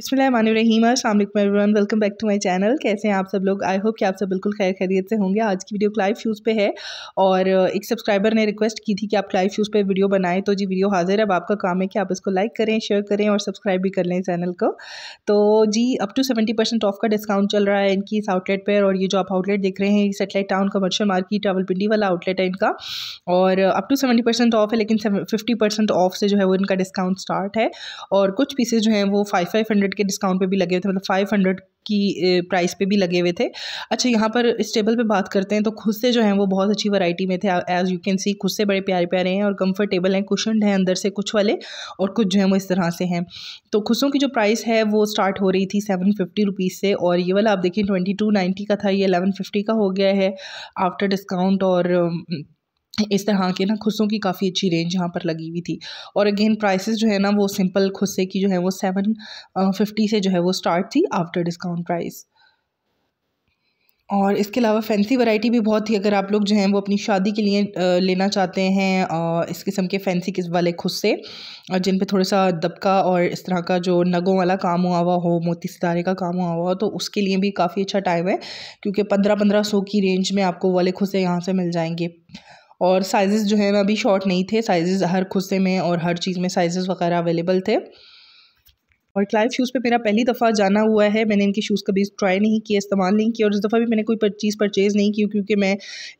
बसमीम अल्लाम welcome back to my channel कैसे हैं आप सब लोग आई होप कि आप सब बिल्कुल खैर खैरियत से होंगे आज की वीडियो क्लाइव फ्यूज़ पे है और एक सब्सक्राइबर ने रिक्वेस्ट की थी कि आप क्लाइव फ्यूज़ पे वीडियो बनाएं तो जी वीडियो हाजिर है अब आपका काम है कि आप इसको लाइक करें शेयर करें और सब्सक्राइब भी कर लें चैनल को तो जी अप टू सेवेंटी ऑफ का डिस्काउंट चल रहा है इनकी इस आउटलेट पर और ये जो आप आउटलेट देख रहे हैं ये satellite town commercial market Rawalpindi वाला आउटलेट है इनका और अप टू सेवेंटी ऑफ है लेकिन फिफ्टी ऑफ से जो है वो इनका डिस्काउंट स्टार्ट है और कुछ पीसेज जो हैं वो फाइव फाइव हंड्रेड के डिस्काउंट पे भी लगे हुए थे मतलब फाइव हंड्रेड की प्राइस पे भी लगे हुए थे अच्छा यहाँ पर इस टेबल पे बात करते हैं तो खुद से जो है वो बहुत अच्छी वैरायटी में थे एज़ यू कैन सी खुद से बड़े प्यारे प्यारे हैं और कंफर्टेबल हैं कुशन हैं अंदर से कुछ वाले और कुछ जो है वो इस तरह से हैं तो खुशों की जो प्राइस है वो स्टार्ट हो रही थी सेवन फिफ्टी रुपीज़ से और ये वाला आप देखिए ट्वेंटी टू नाइन्टी का था ये एलेवन फिफ्टी का हो गया है आफ्टर डिस्काउंट और इस तरह के ना खुसों की काफ़ी अच्छी रेंज यहाँ पर लगी हुई थी और अगेन प्राइसेस जो है ना वो सिंपल खुस्से की जो है वो सेवन फिफ्टी से जो है वो स्टार्ट थी आफ्टर डिस्काउंट प्राइस और इसके अलावा फैंसी वैरायटी भी बहुत थी अगर आप लोग जो हैं वो अपनी शादी के लिए लेना चाहते हैं इस किस्म के फैंसी किस वाले खुस्से जिन पे थोड़ा सा दबका और इस तरह का जो नगों वाला काम हुआ हुआ हो मोती सितारे का काम हुआ हुआ हो तो उसके लिए भी काफ़ी अच्छा टाइम है क्योंकि पंद्रह पंद्रह सौ की रेंज में आपको वाले खुस्से यहाँ से मिल जाएंगे और साइज़ जो है वह अभी शॉर्ट नहीं थे साइज़ हर खुस्से में और हर चीज़ में साइज़ वगैरह अवेलेबल थे और क्लाइव शूज़ पे मेरा पहली दफ़ा जाना हुआ है मैंने इनके शूज़ कभी ट्राई नहीं किया इस्तेमाल नहीं किया और इस दफ़ा भी मैंने कोई चीज़ परचेज़ नहीं की क्योंकि मैं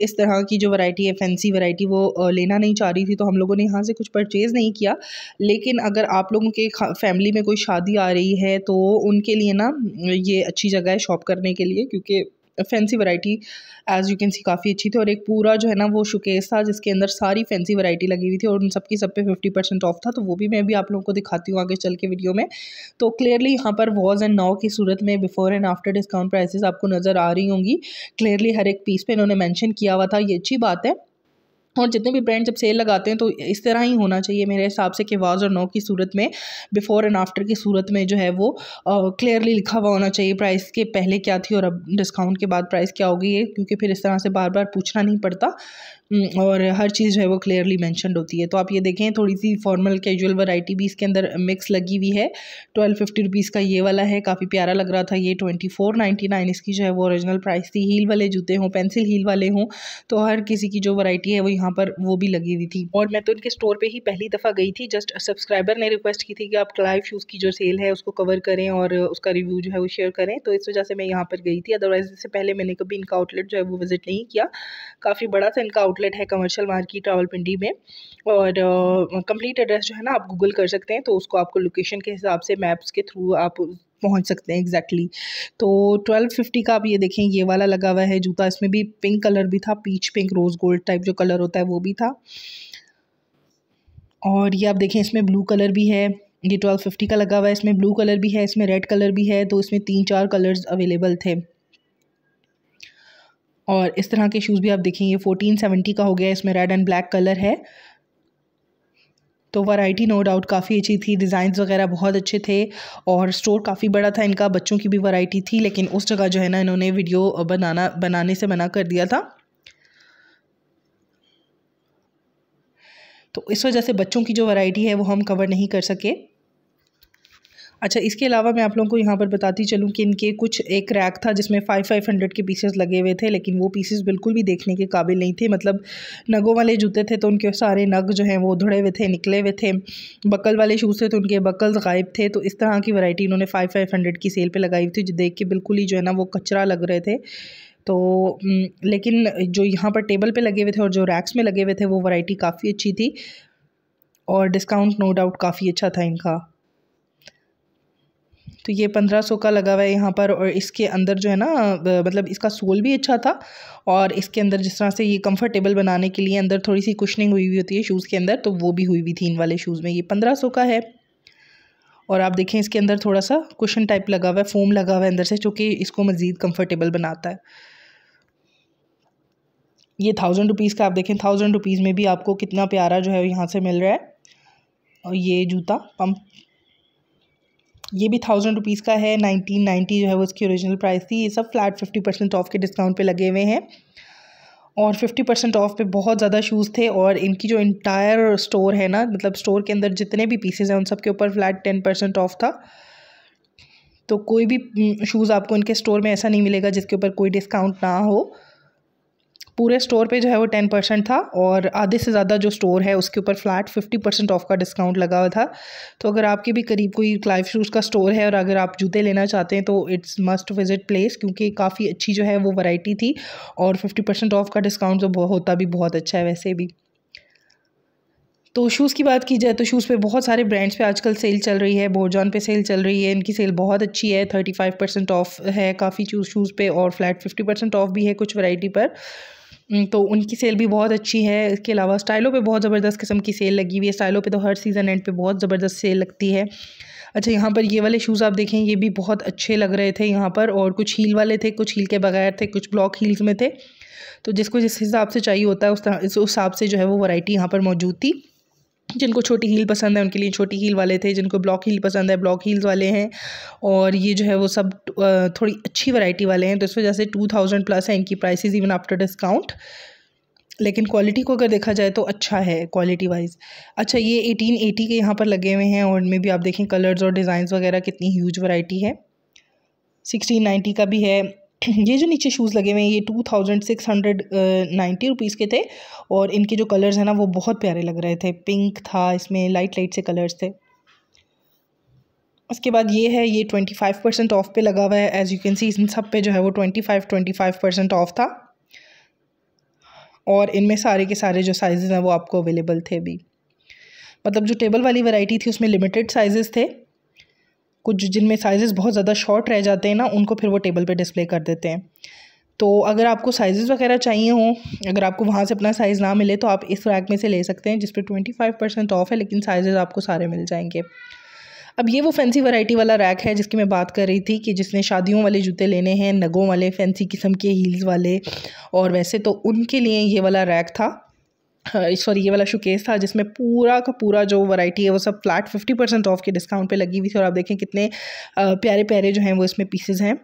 इस तरह की जो वैरायटी है फैंसी वैरायटी वो लेना नहीं चाह रही थी तो हम लोगों ने यहाँ से कुछ परचेज़ नहीं किया लेकिन अगर आप लोगों के फैमिली में कोई शादी आ रही है तो उनके लिए ना ये अच्छी जगह है शॉप करने के लिए क्योंकि fancy variety as you can see काफ़ी अच्छी थी और एक पूरा जो है ना वो शुकेस था जिसके अंदर सारी फैंसी वैरायटी लगी हुई थी और उन सबकी सब पे फिफ्टी परसेंट ऑफ था तो वो भी मैं भी आप लोगों को दिखाती हूँ आगे चल के वीडियो में तो क्लियरली यहाँ पर वॉज एंड नाव की सूरत में before and after discount prices आपको नज़र आ रही होंगी क्लियरली हर एक पीस पर इन्होंने मैंशन किया हुआ था ये अच्छी बात है और जितने भी ब्रांड जब सेल लगाते हैं तो इस तरह ही होना चाहिए मेरे हिसाब से कि वाज और नो की सूरत में बिफ़ोर एंड आफ्टर की सूरत में जो है वो क्लियरली लिखा हुआ होना चाहिए प्राइस के पहले क्या थी और अब डिस्काउंट के बाद प्राइस क्या होगी है क्योंकि फिर इस तरह से बार बार पूछना नहीं पड़ता हम्म, और हर चीज़ जो है वो क्लियरली मैंशनड होती है तो आप ये देखें थोड़ी सी फॉर्मल कैजुअल वराइटी भी इसके अंदर मिक्स लगी हुई है ट्वेल्व फिफ्टी रुपीज़ का ये वाला है काफ़ी प्यारा लग रहा था ये ट्वेंटी फोर नाइन्टी नाइन इसकी जो है वो ओरिजिनल प्राइस थी हील वाले जूते हों पेंसिल हील वाले हों तो हर किसी की जो वराइटी है वो यहाँ पर वो भी लगी हुई थी और मैं तो इनके स्टोर पर ही पहली दफ़ा गई थी जस्ट सब्सक्राइबर ने रिक्वेस्ट की थी कि आप क्लाइव शूज़ की जो सेल है उसको कवर करें और उसका रिव्यू जो है वो शेयर करें तो इस वजह से मैं यहाँ पर गई थी अदरवाइज़ इससे पहले मैंने कभी इनका आउटलेट जो है वो विज़िट नहीं किया काफ़ी बड़ा सा इनका आउटलेट है कमर्शियल मार्केट रावलपिंडी में और कंप्लीट एड्रेस जो है ना आप गूगल कर सकते हैं तो उसको आपको लोकेशन के हिसाब से मैप्स के थ्रू आप पहुंच सकते हैं एग्जैक्टली exactly. तो ट्वेल्व फिफ्टी का आप ये देखें ये वाला लगा हुआ है जूता इसमें भी पिंक कलर भी था peach pink rose gold type जो कलर होता है वो भी था और ये आप देखें इसमें ब्लू कलर भी है ये ट्वेल्व फिफ्टी का लगा हुआ है इसमें ब्लू कलर भी है इसमें रेड कलर भी है तो इसमें तीन चार कलर्स अवेलेबल थे और इस तरह के शूज़ भी आप देखेंगे फ़ोटीन सेवेंटी का हो गया इसमें रेड एंड ब्लैक कलर है तो वैरायटी नो डाउट काफ़ी अच्छी थी डिज़ाइन वगैरह बहुत अच्छे थे और स्टोर काफ़ी बड़ा था इनका बच्चों की भी वैरायटी थी लेकिन उस जगह जो है ना इन्होंने वीडियो बनाना बनाने से मना कर दिया था तो इस वजह से बच्चों की जो वैरायटी है वो हम कवर नहीं कर सके अच्छा इसके अलावा मैं आप लोगों को यहाँ पर बताती चलूँ कि इनके कुछ एक रैक था जिसमें फ़ाइव फाइव हंड्रेड के पीसेस लगे हुए थे लेकिन वो पीसेस बिल्कुल भी देखने के काबिल नहीं थे मतलब नगों वाले जूते थे तो उनके सारे नग जो हैं वो धुड़े हुए थे निकले हुए थे बकल वाले शूज़ थे तो उनके बकल्स गायब थे तो इस तरह की वैरायटी इन्होंने फ़ाइव फाइव हंड्रेड की सेल पर लगाई हुई थी जो देख के बिल्कुल ही जो है ना वो कचरा लग रहे थे तो लेकिन जो यहाँ पर टेबल पर लगे हुए थे और जो रैक्स में लगे हुए थे वो वैरायटी काफ़ी अच्छी थी और डिस्काउंट नो डाउट काफ़ी अच्छा था इनका तो ये पंद्रह सौ का लगा हुआ है यहाँ पर और इसके अंदर जो है ना मतलब इसका सोल भी अच्छा था और इसके अंदर जिस तरह से ये कंफर्टेबल बनाने के लिए अंदर थोड़ी सी कुशनिंग हुई हुई होती है शूज़ के अंदर तो वो भी हुई हुई थी इन वाले शूज़ में ये पंद्रह सौ का है और आप देखें इसके अंदर थोड़ा सा कुशन टाइप लगा हुआ है फोम लगा हुआ है अंदर से चूँकि इसको मज़ीद कम्फर्टेबल बनाता है ये थाउजेंड रुपीज़ का आप देखें थाउजेंड रुपीज़ में भी आपको कितना प्यारा जो है यहाँ से मिल रहा है और ये जूता पंप ये भी थाउजेंड रुपीज़ का है नाइनटीन नाइन्टी जो है वो इसकी ओरिजिनल प्राइस थी ये सब फ्लैट फिफ्टी परसेंट ऑफ के डिस्काउंट पे लगे हुए हैं और फिफ्टी परसेंट ऑफ पे बहुत ज़्यादा शूज़ थे और इनकी जो इंटायर स्टोर है ना मतलब स्टोर के अंदर जितने भी पीसेज हैं उन सब के ऊपर फ्लैट टेन परसेंट ऑफ था तो कोई भी शूज़ हम्म, आपको इनके स्टोर में ऐसा नहीं मिलेगा जिसके ऊपर कोई डिस्काउंट ना हो पूरे स्टोर पे जो है वो टेन परसेंट था और आधे से ज़्यादा जो स्टोर है उसके ऊपर फ्लैट फिफ्टी परसेंट ऑफ का डिस्काउंट लगा हुआ था तो अगर आपके भी करीब कोई क्लाइव शूज़ का स्टोर है और अगर आप जूते लेना चाहते हैं तो इट्स मस्ट विजिट प्लेस क्योंकि काफ़ी अच्छी जो है वो वैरायटी थी और फिफ्टी परसेंट ऑफ का डिस्काउंट जो होता भी बहुत अच्छा है वैसे भी तो शूज़ की बात की जाए तो शूज़ पे बहुत सारे ब्रांड्स पे आजकल सेल चल रही है बोरजॉन पे सेल चल रही है इनकी सेल बहुत अच्छी है थर्टी फाइव परसेंट ऑफ है काफ़ी शूज़ पे और फ्लैट फिफ्टी परसेंट ऑफ भी है कुछ वैरायटी पर हम्म, तो उनकी सेल भी बहुत अच्छी है इसके अलावा स्टाइलों पे बहुत ज़बरदस्त किस्म की सेल लगी हुई है स्टाइलों पे तो हर सीज़न एंड पे बहुत ज़बरदस्त सेल लगती है अच्छा यहाँ पर ये वाले शूज़ आप देखें ये भी बहुत अच्छे लग रहे थे यहाँ पर और कुछ हील वाले थे कुछ हील के बगैर थे कुछ ब्लॉक हील्स में थे तो जिसको जिस हिसाब से चाहिए होता है उस हिसाब से जो है वो वराइटी यहाँ पर मौजूद थी जिनको छोटी हील पसंद है उनके लिए छोटी हील वाले थे जिनको ब्लॉक हील पसंद है ब्लॉक हील्स वाले हैं और ये जो है वो सब थोड़ी अच्छी वैरायटी वाले हैं तो इस वजह से टू थाउजेंड प्लस है इनकी प्राइसेस इवन आफ्टर डिस्काउंट लेकिन क्वालिटी को अगर देखा जाए तो अच्छा है क्वालिटी वाइज अच्छा ये एटीन एटी के यहाँ पर लगे हुए हैं और उनमें भी आप देखें कलर्स और डिज़ाइन वगैरह कितनी ह्यूज वैरायटी है सिक्सटीन नाइन्टी का भी है ये जो नीचे शूज़ लगे हुए हैं ये two thousand six hundred ninety rupees के थे और इनके जो कलर्स हैं ना वो बहुत प्यारे लग रहे थे पिंक था इसमें लाइट लाइट से कलर्स थे उसके बाद ये है ये ट्वेंटी फाइव परसेंट ऑफ पे लगा हुआ है एज़ यू कैन सी इन सब पे जो है वो twenty five twenty five percent off था और इनमें सारे के सारे जो साइज़ हैं वो आपको अवेलेबल थे अभी मतलब जो टेबल वाली वैरायटी थी उसमें लिमिटेड साइज़ थे कुछ जिनमें साइज़ बहुत ज़्यादा शॉर्ट रह जाते हैं ना उनको फिर वो टेबल पे डिस्प्ले कर देते हैं तो अगर आपको साइज़ वगैरह चाहिए हो अगर आपको वहाँ से अपना साइज़ ना मिले तो आप इस रैक में से ले सकते हैं जिस पर ट्वेंटी फाइव परसेंट ऑफ़ है लेकिन साइज़ आपको सारे मिल जाएंगे अब ये वो फैंसी वैरायटी वाला रैक है जिसकी मैं बात कर रही थी कि जिसने शादियों वाले जूते लेने हैं नगों वाले फैंसी किस्म के हील्स वाले और वैसे तो उनके लिए ये वाला रैक था हाँ, सॉरी ये वाला शोकेस था जिसमें पूरा का पूरा जो वैरायटी है वो सब फ्लैट फिफ्टी परसेंट ऑफ के डिस्काउंट पे लगी हुई थी और आप देखें कितने प्यारे प्यारे जो हैं वो इसमें पीसेज हैं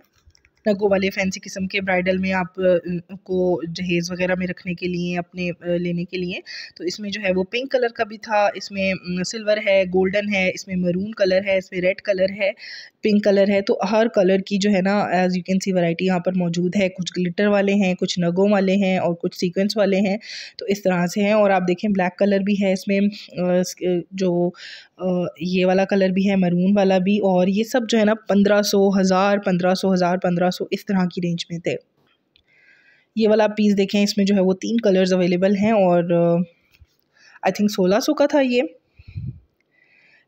नगों वाले फैंसी किस्म के ब्राइडल में आप को जहेज़ वगैरह में रखने के लिए अपने लेने के लिए तो इसमें जो है वो पिंक कलर का भी था इसमें सिल्वर है गोल्डन है इसमें मरून कलर है इसमें रेड कलर है पिंक कलर है तो हर कलर की जो है ना as you can see variety यहाँ पर मौजूद है कुछ ग्लिटर वाले हैं कुछ नगों वाले हैं और कुछ सीक्वेंस वाले हैं तो इस तरह से हैं और आप देखें ब्लैक कलर भी है इसमें जो ये वाला कलर भी है मरून वाला भी और ये सब जो है ना पंद्रह सौ हज़ार पंद्रह सौ हज़ार पंद्रह सौ इस तरह की रेंज में थे ये वाला पीस देखें इसमें जो है वो तीन कलर्स अवेलेबल हैं और आई थिंक सोलह सौ का था ये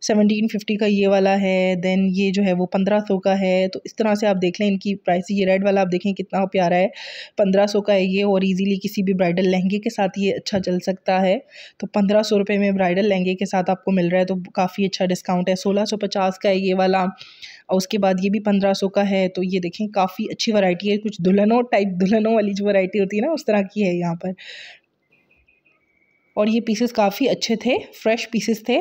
सेवनटीन फिफ्टी का ये वाला है देन ये जो है वो पंद्रह सौ का है तो इस तरह से आप देख लें इनकी प्राइस ये रेड वाला आप देखें कितना प्यारा है पंद्रह सौ का है ये और इजीली किसी भी ब्राइडल लहंगे के साथ ये अच्छा चल सकता है तो पंद्रह सौ रुपये में ब्राइडल लहंगे के साथ आपको मिल रहा है तो काफ़ी अच्छा डिस्काउंट है सोलह सौ पचास का है ये वाला और उसके बाद ये भी पंद्रह सौ का है तो ये देखें काफ़ी अच्छी वैरायटी है कुछ दुल्हनों टाइप दुल्हनों वाली जो वैरायटी होती है ना उस तरह की है यहाँ पर और ये पीसेस काफ़ी अच्छे थे फ्रेश पीसेस थे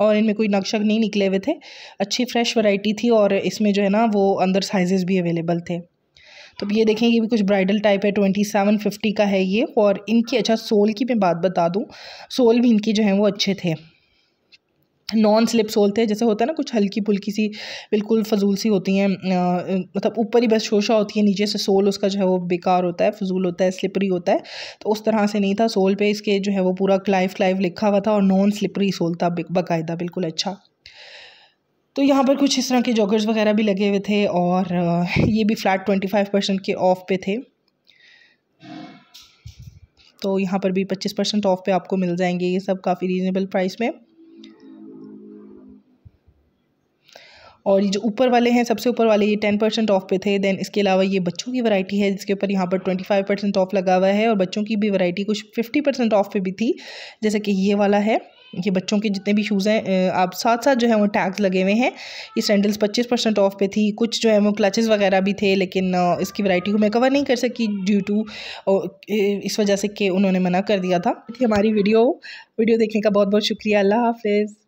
और इनमें कोई नक्शक नहीं निकले हुए थे अच्छी फ्रेश वैरायटी थी और इसमें जो है ना वो अंदर साइजेस भी अवेलेबल थे तो ये देखें ये भी कुछ ब्राइडल टाइप है ट्वेंटी सेवन फिफ्टी का है ये और इनकी अच्छा सोल की मैं बात बता दूँ सोल भी इनकी जो है वो अच्छे थे नॉन स्लिप सोल थे जैसे होता है ना कुछ हल्की फुल्की सी बिल्कुल फजूल सी होती हैं मतलब ऊपर ही बस शोशा होती है नीचे से सोल उसका जो है वो बेकार होता है फजूल होता है स्लिपरी होता है तो उस तरह से नहीं था सोल पे इसके जो है वो पूरा क्लाइव क्लाइव लिखा हुआ था और नॉन स्लिपरी सोल था बाकायदा बिल्कुल अच्छा तो यहाँ पर कुछ इस तरह के जॉगर्स वगैरह भी लगे हुए थे और ये भी फ्लैट ट्वेंटी फाइव परसेंट के ऑफ पे थे तो यहाँ पर भी पच्चीस परसेंट ऑफ पे आपको मिल जाएंगे ये सब काफ़ी रीज़नेबल प्राइस में और ये जो ऊपर वाले हैं सबसे ऊपर वाले ये टेन परसेंट ऑफ पे थे देन इसके अलावा ये बच्चों की वैरायटी है जिसके ऊपर यहाँ पर ट्वेंटी फाइव परसेंट ऑफ लगा हुआ है और बच्चों की भी वैरायटी कुछ फिफ्टी परसेंट ऑफ पे भी थी जैसे कि ये वाला है ये बच्चों के जितने भी शूज़ हैं आप साथ साथ जो है वो टैग्स लगे हुए हैं ये सैंडल्स पच्चीस परसेंट ऑफ पे थी कुछ जो है वो क्लचेस वगैरह भी थे लेकिन इसकी वैरायटी को मैं कवर नहीं कर सकी ड्यू टू इस वजह से कि उन्होंने मना कर दिया था हमारी वीडियो वीडियो देखने का बहुत बहुत शुक्रिया अल्लाह हाफिज़